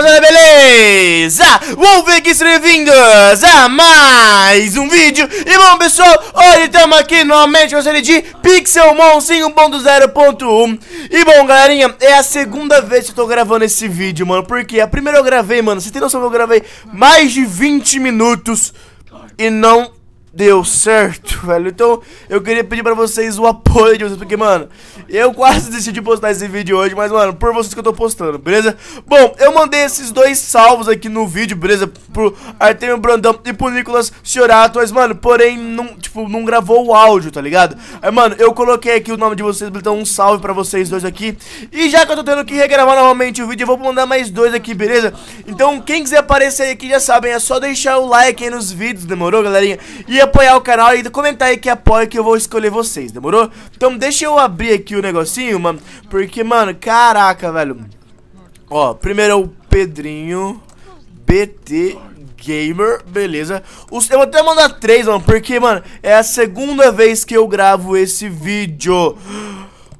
rapaziada, beleza? ver aqui, bem-vindos a mais um vídeo E bom, pessoal, hoje estamos aqui novamente com a série de Pixelmon 5.0.1 E bom, galerinha, é a segunda vez que eu tô gravando esse vídeo, mano Porque a primeira eu gravei, mano, você tem noção que eu gravei mais de 20 minutos E não deu certo, velho. Então, eu queria pedir pra vocês o apoio de vocês, porque, mano, eu quase decidi postar esse vídeo hoje, mas, mano, por vocês que eu tô postando, beleza? Bom, eu mandei esses dois salvos aqui no vídeo, beleza? Pro Artemio Brandão e pro Nicolas Ciorato, mas, mano, porém, não, tipo, não gravou o áudio, tá ligado? Aí, mano, eu coloquei aqui o nome de vocês, então um salve pra vocês dois aqui. E já que eu tô tendo que regravar novamente o vídeo, eu vou mandar mais dois aqui, beleza? Então, quem quiser aparecer aqui, já sabem, é só deixar o like aí nos vídeos, demorou, galerinha? E apoiar o canal e comentar aí que apoia que eu vou escolher vocês, demorou? Então deixa eu abrir aqui o negocinho, mano, porque, mano, caraca, velho. Ó, primeiro é o Pedrinho BT Gamer, beleza. Os, eu vou até mandar três, mano, porque, mano, é a segunda vez que eu gravo esse vídeo.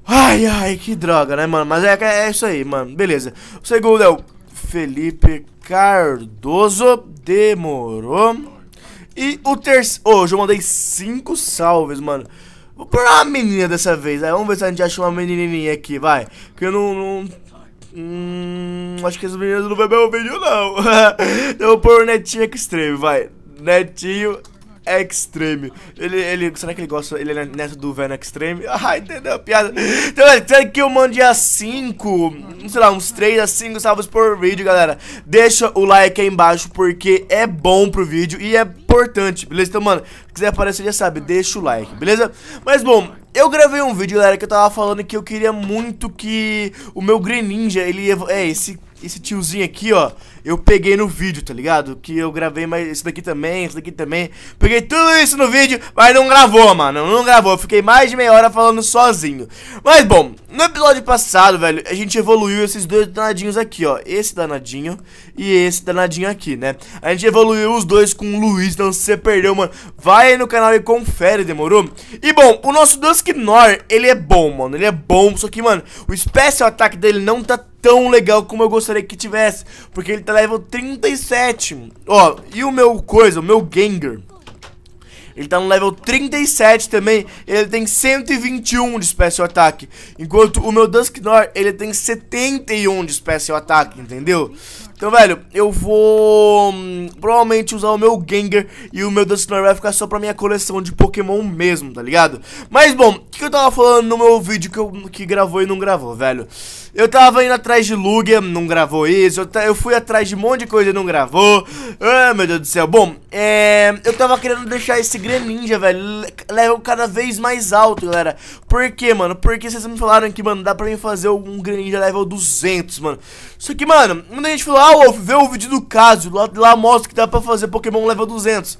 Ai, ai, que droga, né, mano? Mas é, é isso aí, mano, beleza. O segundo é o Felipe Cardoso, demorou. E o terceiro. Oh, eu mandei cinco salves, mano. Vou pôr uma menina dessa vez. Aí, vamos ver se a gente acha uma menininha aqui, vai. Porque eu não. não... Hum, acho que as meninas não vão ver o vídeo, não. eu vou pôr o netinho aqui vai. Netinho Extreme. Ele, ele, será que ele gosta? Ele é neto do Venom Extreme? Ah, entendeu a piada? Então, velho, será que eu mandei a 5, sei lá, uns 3 a 5 salvos por vídeo, galera? Deixa o like aí embaixo, porque é bom pro vídeo e é importante, beleza? Então, mano, se quiser aparecer, já sabe, deixa o like, beleza? Mas, bom, eu gravei um vídeo, galera, que eu tava falando que eu queria muito que o meu Greninja, ele... É, esse, esse tiozinho aqui, ó eu peguei no vídeo, tá ligado? Que eu gravei, mais esse daqui também, esse daqui também. Peguei tudo isso no vídeo, mas não gravou, mano. Não gravou. Eu fiquei mais de meia hora falando sozinho. Mas bom, no episódio passado, velho, a gente evoluiu esses dois danadinhos aqui, ó. Esse danadinho e esse danadinho aqui, né? A gente evoluiu os dois com o Luiz, então se você perdeu, mano, vai aí no canal e confere, demorou? E bom, o nosso Dusknor, ele é bom, mano. Ele é bom, só que, mano, o Special Attack dele não tá tão legal como eu gostaria que tivesse, porque ele tá tá level 37. Ó, e o meu coisa, o meu Gengar. Ele tá no level 37 também. Ele tem 121 de Special Attack. Enquanto o meu Dusknor, ele tem 71 de Special Attack, entendeu? Então, velho, eu vou... Hum, provavelmente usar o meu Gengar e o meu Dustinor vai ficar só pra minha coleção de Pokémon mesmo, tá ligado? Mas bom, o que, que eu tava falando no meu vídeo que, eu, que gravou e não gravou, velho? Eu tava indo atrás de Lugia, não gravou isso, eu, eu fui atrás de um monte de coisa e não gravou. Ah, meu Deus do céu. Bom, é, eu tava querendo deixar esse Greninja, velho, level cada vez mais alto, galera. Por quê, mano? Porque vocês me falaram que, mano, dá pra mim fazer um Greninja level 200, mano. Só que, mano, muita gente falou, ah, Wolf, vê o vídeo do caso, lá, lá mostra que dá pra fazer Pokémon level 200.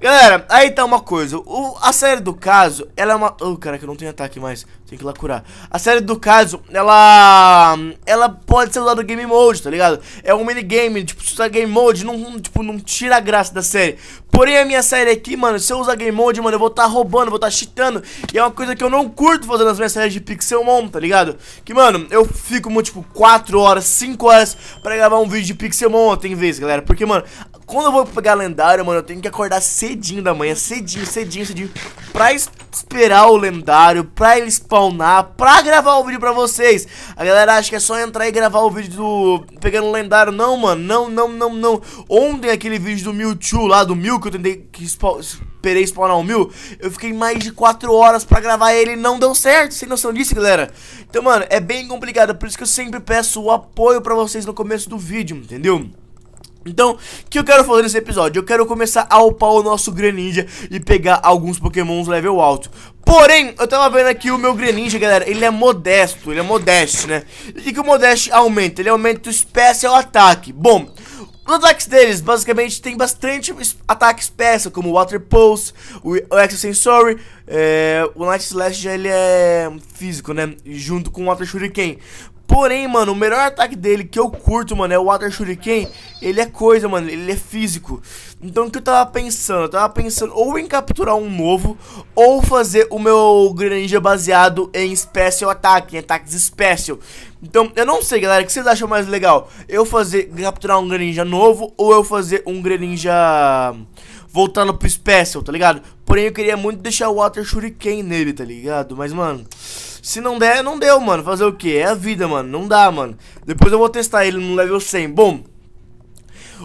Galera, aí tá uma coisa. O, a série do caso, ela é uma... Oh, cara eu não tenho ataque mais. Tem que ir lá curar. A série do caso, ela... Ela pode ser lá do Game Mode, tá ligado? É um minigame, tipo, se usar Game Mode, não, tipo, não tira a graça da série. Porém, a minha série aqui, mano, se eu usar Game Mode, mano, eu vou estar tá roubando, vou estar tá cheatando. E é uma coisa que eu não curto fazer nas minhas séries de Pixelmon, tá ligado? Que, mano, eu fico, tipo, 4 horas, 5 horas pra gravar um vídeo de Pixelmon, tem vezes, galera. Porque, mano, quando eu vou pegar lendário, mano, eu tenho que acordar cedinho da manhã, cedinho, cedinho, cedinho, pra esperar o lendário, pra ele spawnar, pra gravar o vídeo pra vocês. A galera acha que é só entrar e gravar o vídeo do... pegando o lendário. Não, mano, não, não, não, não. Ontem aquele vídeo do Mewtwo lá, do Mew, que eu tentei que spawn esperei spawnar o mil, eu fiquei mais de 4 horas pra gravar ele e não deu certo, sem noção disso, galera. Então, mano, é bem complicado, por isso que eu sempre peço o apoio pra vocês no começo do vídeo, entendeu? Então, o que eu quero fazer nesse episódio? Eu quero começar a upar o nosso Greninja e pegar alguns pokémons level alto. Porém, eu tava vendo aqui o meu Greninja, galera, ele é modesto, ele é modesto, né? E o que, o modesto aumenta? Ele aumenta o Special Ataque. Bom, os ataques deles, basicamente, tem bastante ataques peça, como o Water Pulse, o Exosensory, é, o Night Slash já ele é físico, né? Junto com o Water Shuriken. Porém, mano, o melhor ataque dele que eu curto, mano, é o Water Shuriken. Ele é coisa, mano, ele é físico. Então o que eu tava pensando? Eu tava pensando ou em capturar um novo, ou fazer o meu Greninja baseado em Special Attack, em ataques Special. Então, eu não sei, galera, o que vocês acham mais legal? Eu fazer, capturar um Greninja novo, ou eu fazer um Greninja voltando pro Special, tá ligado? Porém, eu queria muito deixar o Water Shuriken nele, tá ligado? Mas, mano... Se não der, não deu, mano. Fazer o que? É a vida, mano. Não dá, mano. Depois eu vou testar ele no level 100. Bom,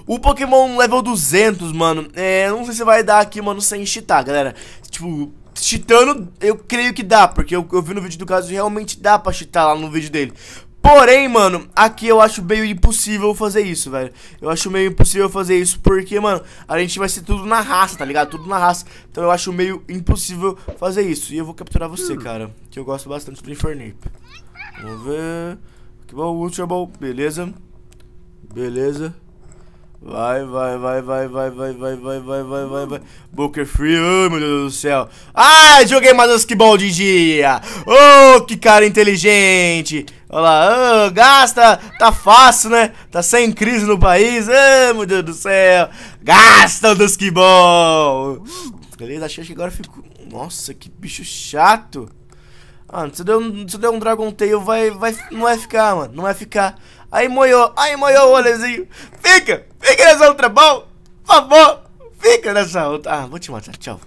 o Pokémon level 200, mano, é, não sei se vai dar aqui, mano, sem cheatar, galera. Tipo, cheatando, eu creio que dá, porque eu, eu vi no vídeo do caso, realmente dá pra cheatar lá no vídeo dele. Porém, mano, aqui eu acho meio impossível fazer isso, velho Eu acho meio impossível fazer isso porque, mano, a gente vai ser tudo na raça, tá ligado? Tudo na raça Então eu acho meio impossível fazer isso E eu vou capturar você, cara Que eu gosto bastante do Infernape Vamos ver Que bom, Ball, beleza Beleza Vai, vai, vai, vai, vai, vai, vai, vai, vai, vai, vai, vai. Booker Free, ai meu Deus do céu. Ai, joguei mais que bom de dia. Oh, que cara inteligente. Olha lá, oh, gasta, tá fácil, né? Tá sem crise no país, oh, meu Deus do céu. Gasta, dos que bom. Beleza, achei que agora ficou... Nossa, que bicho chato. Ah, se der um, se der um Dragon Tail, vai, vai, não vai ficar, mano. Não vai ficar. Aí moiou, aí moiou o rolezinho. Fica, fica nessa outra mão. Por favor, fica nessa outra. Ah, vou te matar, tchau.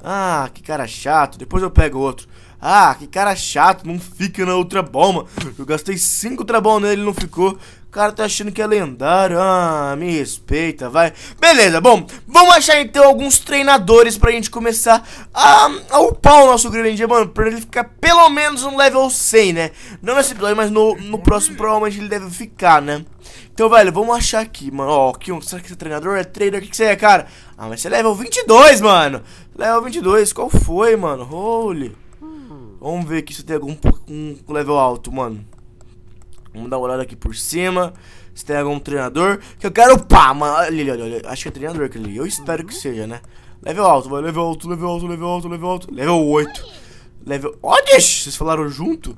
Ah, que cara chato. Depois eu pego outro. Ah, que cara chato, não fica na outra bomba. Eu gastei 5 ultrabom nele não ficou. O cara tá achando que é lendário. Ah, me respeita, vai. Beleza, bom, vamos achar então alguns treinadores pra gente começar a, a upar o nosso Greninja, mano. Pra ele ficar pelo menos no level 100, né? Não nesse episódio, mas no, no próximo provavelmente ele deve ficar, né? Então, velho, vamos achar aqui, mano. Ó, Kion, será que você é treinador? É trader? O que, que você é, cara? Ah, mas você é level 22, mano. Level 22, qual foi, mano? Holy... Vamos ver aqui se tem algum um level alto, mano. Vamos dar uma olhada aqui por cima. Se tem algum treinador. Que eu quero pá, mano. Olha, olha, olha. Acho que é treinador aquele ali. Eu espero que seja, né? Level alto, vai. Level alto, level alto, level alto, level alto. Level 8. Level. Olha! Vocês falaram junto?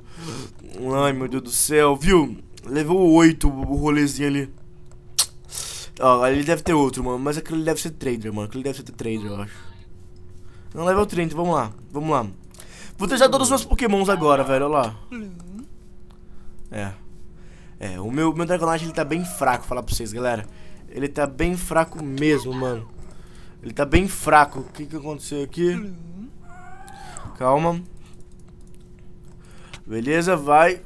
Ai, meu Deus do céu, viu? Level 8 o rolezinho ali. Ó, ali deve ter outro, mano. Mas aquele deve ser trader, mano. Aquele deve ser trader, eu acho. Não, level 30, vamos lá. Vamos lá. Vou deixar todos os meus pokémons agora, velho, olha lá. É. É, o meu, meu Dragonite, ele tá bem fraco, falar pra vocês, galera. Ele tá bem fraco mesmo, mano. Ele tá bem fraco. O que que aconteceu aqui? Calma. Beleza, vai.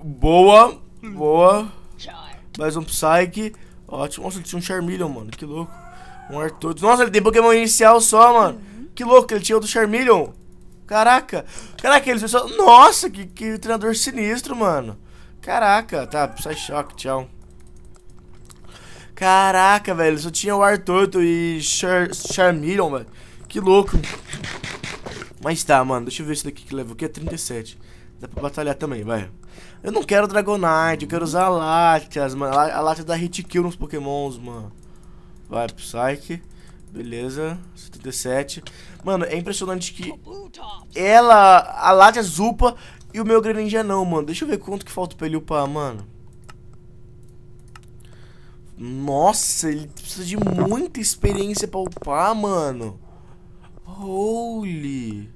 Boa. Boa. Mais um Psyche. Ótimo. Nossa, ele tinha um Charmeleon, mano. Que louco. Um Artodos. Nossa, ele tem Pokémon inicial só, mano. Que louco, ele tinha outro Charmeleon. Caraca, caraca, eles só. Nossa, que, que treinador sinistro, mano. Caraca, tá, sai choque, tchau. Caraca, velho, só tinha o Artorto e Char Charmeleon, velho. Que louco. Mas tá, mano, deixa eu ver isso daqui que leva. O que é 37? Dá pra batalhar também, vai. Eu não quero Dragonite, eu quero usar Latias, mano. A Latias dá hit kill nos pokémons, mano. Vai pro Psyche. Beleza, 77. Mano, é impressionante que ela, a Ládia zupa e o meu Greninja não, mano. Deixa eu ver quanto que falta pra ele upar, mano. Nossa, ele precisa de muita experiência pra upar, mano. Holy.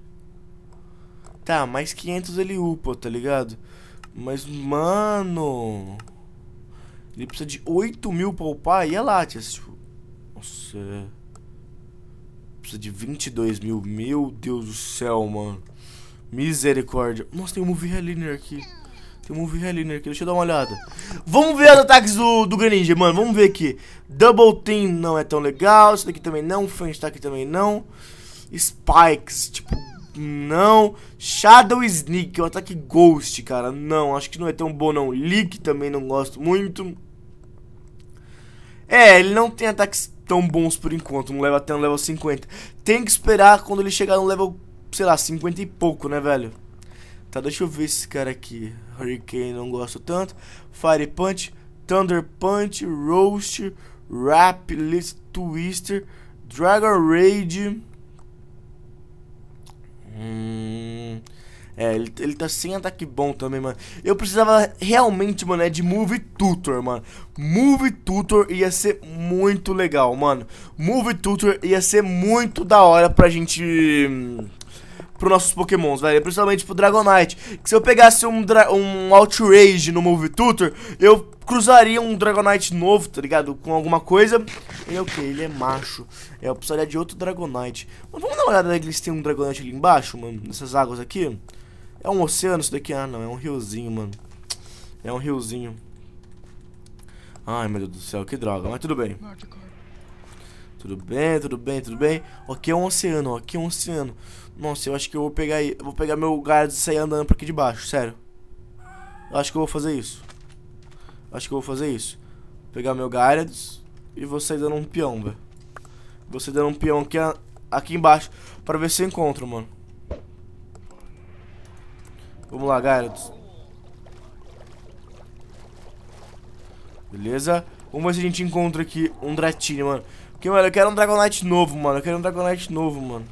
Tá, mais 500 ele upa, tá ligado? Mas, mano... Ele precisa de 8 mil pra upar e a Latias, tipo... Nossa... É. Precisa de 22 mil. Meu Deus do céu, mano. Misericórdia. Nossa, tem um movie headliner aqui. Tem um movie headliner aqui. Deixa eu dar uma olhada. Vamos ver os ataques do, do Greninja, mano. Vamos ver aqui. Double Team não é tão legal. Isso daqui também não. French aqui também não. Spikes, tipo, não. Shadow Sneak, é o ataque Ghost, cara. Não, acho que não é tão bom, não. Leak também não gosto muito. É, ele não tem ataques tão bons por enquanto, não leva até um level 50. Tem que esperar quando ele chegar no level, sei lá, 50 e pouco, né, velho? Tá, deixa eu ver esse cara aqui. Hurricane não gosto tanto. Fire Punch, Thunder Punch, Roast, Rap, Lift Twister, Dragon Rage. Hum... É, ele, ele tá sem ataque bom também, mano. Eu precisava realmente, mano, é de Move Tutor, mano. Move Tutor ia ser muito legal, mano. Move Tutor ia ser muito da hora pra gente hum, para nossos pokémons, velho. Principalmente pro Dragonite. Que se eu pegasse um, um Outrage no Move Tutor, eu cruzaria um Dragonite novo, tá ligado? Com alguma coisa. Ele é o que? Ele é macho. É, eu precisaria de outro Dragonite. Mas vamos dar uma olhada se tem um Dragonite ali embaixo, mano. Nessas águas aqui. É um oceano isso daqui? Ah, não. É um riozinho, mano. É um riozinho. Ai, meu Deus do céu. Que droga. Mas tudo bem. Ah, tudo bem, tudo bem, tudo bem. Aqui é um oceano, ó. Aqui é um oceano. Nossa, eu acho que eu vou pegar eu vou pegar meu guarda e sair andando por aqui de baixo, sério. Eu acho que eu vou fazer isso. Eu acho que eu vou fazer isso. Vou pegar meu Gyarados e vou sair dando um peão, velho. Vou sair dando um peão aqui, aqui embaixo pra ver se eu encontro, mano. Vamos lá, Gyarados. Beleza. Vamos ver se a gente encontra aqui um Dratini, mano. Porque, mano, eu quero um Dragonite novo, mano. Eu quero um Dragonite novo, mano.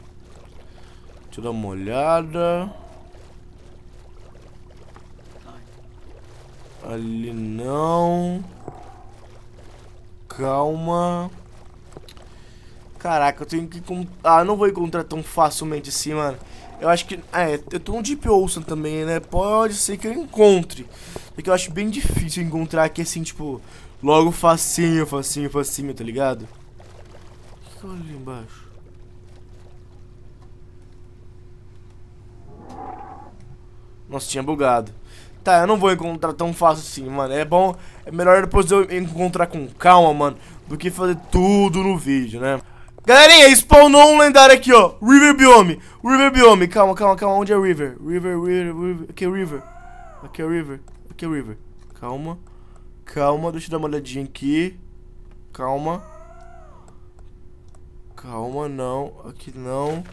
Deixa eu dar uma olhada. Ali não. Calma. Caraca, eu tenho que... Ah, eu não vou encontrar tão facilmente assim, mano. Eu acho que. Ah, é, eu tô um Deep Ocean também, né? Pode ser que eu encontre. É que eu acho bem difícil encontrar aqui assim, tipo, logo facinho, facinho, facinho, tá ligado? O que eu olho ali embaixo? Nossa, tinha bugado. Tá, eu não vou encontrar tão fácil assim, mano. É bom. É melhor depois eu encontrar com calma, mano, do que fazer tudo no vídeo, né? Galerinha, spawnou um lendário aqui, ó. River Biome. River Biome. Calma, calma, calma. Onde é River? River, River, River. Aqui é River. Aqui é River. Aqui é River. Calma. Calma, deixa eu dar uma olhadinha aqui. Calma. Calma, não. Aqui não.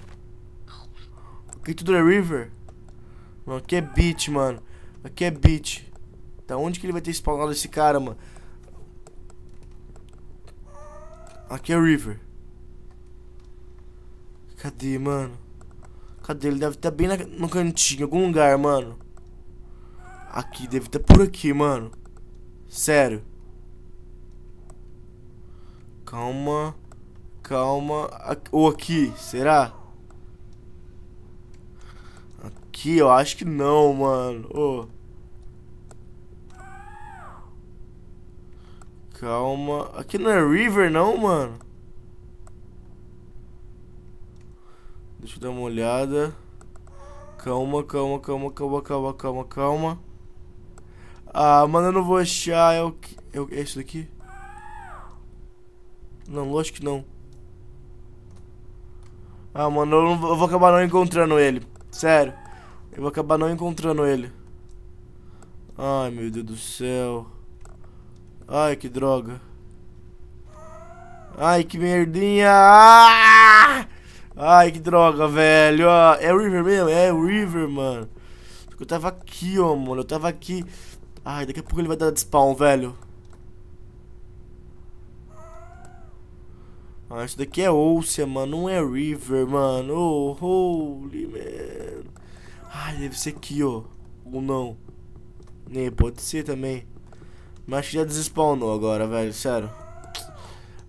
Aqui tudo é River. Mano, aqui é Beach, mano. Aqui é Beach. Da onde que ele vai ter spawnado esse cara, mano? Aqui é River. Cadê, mano? Cadê? Ele deve estar tá bem na, no cantinho, em algum lugar, mano. Aqui, deve estar tá por aqui, mano. Sério. Calma. Calma. Ou aqui, será? Aqui, eu acho que não, mano. Oh. Calma. Aqui não é river, não, mano. Deixa eu dar uma olhada. Calma, calma, calma, calma, calma, calma, calma. Ah, mano, eu não vou achar. É, o que... é, é isso daqui? Não, lógico que não. Ah, mano, eu, não, eu vou acabar não encontrando ele. Sério. Eu vou acabar não encontrando ele. Ai, meu Deus do céu. Ai, que droga. Ai, que merdinha. Ah! Ai, que droga, velho. ó ah, é o River mesmo? É o River, mano. Eu tava aqui, ó, mano. Eu tava aqui. Ai, daqui a pouco ele vai dar despawn, velho. Ah, isso daqui é Olsia, mano. Não é River, mano. Oh, holy, man. Ai, deve ser aqui, ó. Ou não. Nem, pode ser também. Mas acho que já despawnou agora, velho. Sério.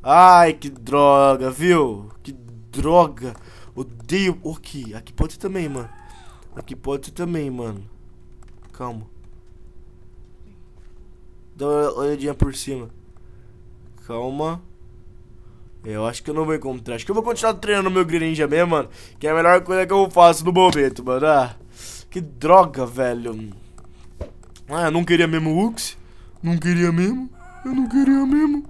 Ai, que droga, viu? Que droga. Odeio. Ok, aqui pode também, mano. Aqui pode também, mano. Calma. Dá uma olhadinha por cima. Calma. Eu acho que eu não vou encontrar. Acho que eu vou continuar treinando meu Greninja mesmo, mano. Que é a melhor coisa que eu faço no momento, mano. Ah, que droga, velho. Ah, eu não queria mesmo o Ux. Não queria mesmo. Eu não queria mesmo.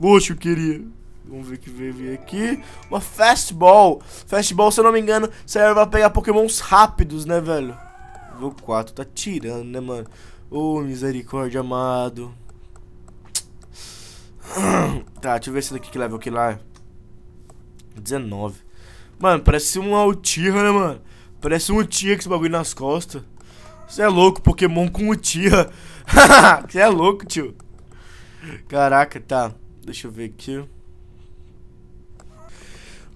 Oxe, eu queria. Vamos ver o que veio aqui. Uma Fastball. Fastball, se eu não me engano, serve pra pegar pokémons rápidos, né, velho? Vou 4 tá tirando, né, mano? Ô, oh, misericórdia, amado. Tá, deixa eu ver esse daqui que level que lá é. 19. Mano, parece um Utira, né, mano? Parece um Utira com esse bagulho nas costas. Você é louco, Pokémon com Utira. Você é louco, tio. Caraca, tá. Deixa eu ver aqui.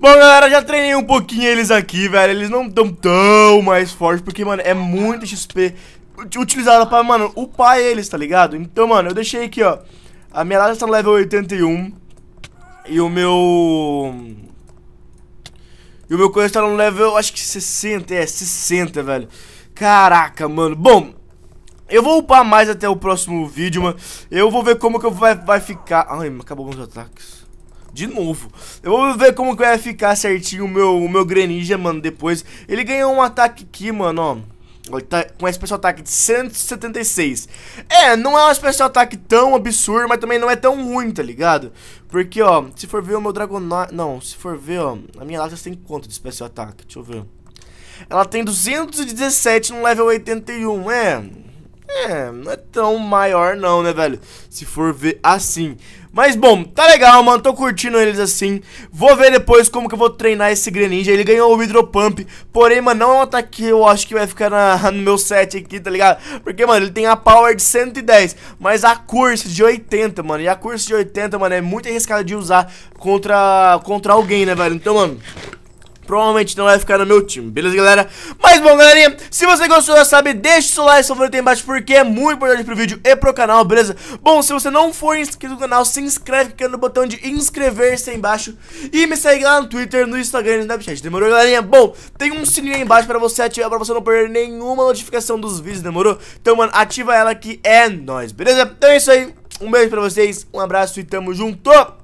Bom, galera, já treinei um pouquinho eles aqui, velho. Eles não estão tão mais fortes, porque, mano, é muito XP utilizado pra, mano, upar eles, tá ligado? Então, mano, eu deixei aqui, ó. A minha lata está no level 81. E o meu... E o meu coisa está no level, acho que 60. É, 60, velho. Caraca, mano. Bom, eu vou upar mais até o próximo vídeo, mano. Eu vou ver como que eu vai, vai ficar... Ai, acabou meus ataques de novo. Eu vou ver como que vai ficar certinho o meu, o meu Greninja, mano, depois. Ele ganhou um ataque aqui, mano, ó. Tá com um especial ataque de 176. É, não é um especial ataque tão absurdo, mas também não é tão ruim, tá ligado? Porque, ó, se for ver o meu Dragonite... Não, se for ver, ó, a minha Lactas tem quanto de especial ataque? Deixa eu ver. Ela tem 217 no level 81, é... É, não é tão maior não, né, velho? Se for ver assim. Mas bom, tá legal, mano. Tô curtindo eles assim. Vou ver depois como que eu vou treinar esse Greninja. Ele ganhou o Hydro Pump, Porém, mano, não é um ataque que eu acho que vai ficar na, no meu set aqui, tá ligado? Porque, mano, ele tem a power de 110, mas a curse de 80, mano. E a curse de 80, mano, é muito arriscada de usar contra, contra alguém, né, velho? Então, mano provavelmente não vai ficar no meu time, beleza, galera? Mas bom, galerinha, se você gostou, já sabe, deixa o seu like, seu favorito aí embaixo, porque é muito importante pro vídeo e pro canal, beleza? Bom, se você não for inscrito no canal, se inscreve clicando no botão de inscrever-se aí embaixo e me segue lá no Twitter, no Instagram e no Snapchat, demorou, galerinha? Bom, tem um sininho aí embaixo pra você ativar, pra você não perder nenhuma notificação dos vídeos, demorou? Então, mano, ativa ela que é nóis, beleza? Então é isso aí, um beijo pra vocês, um abraço e tamo junto!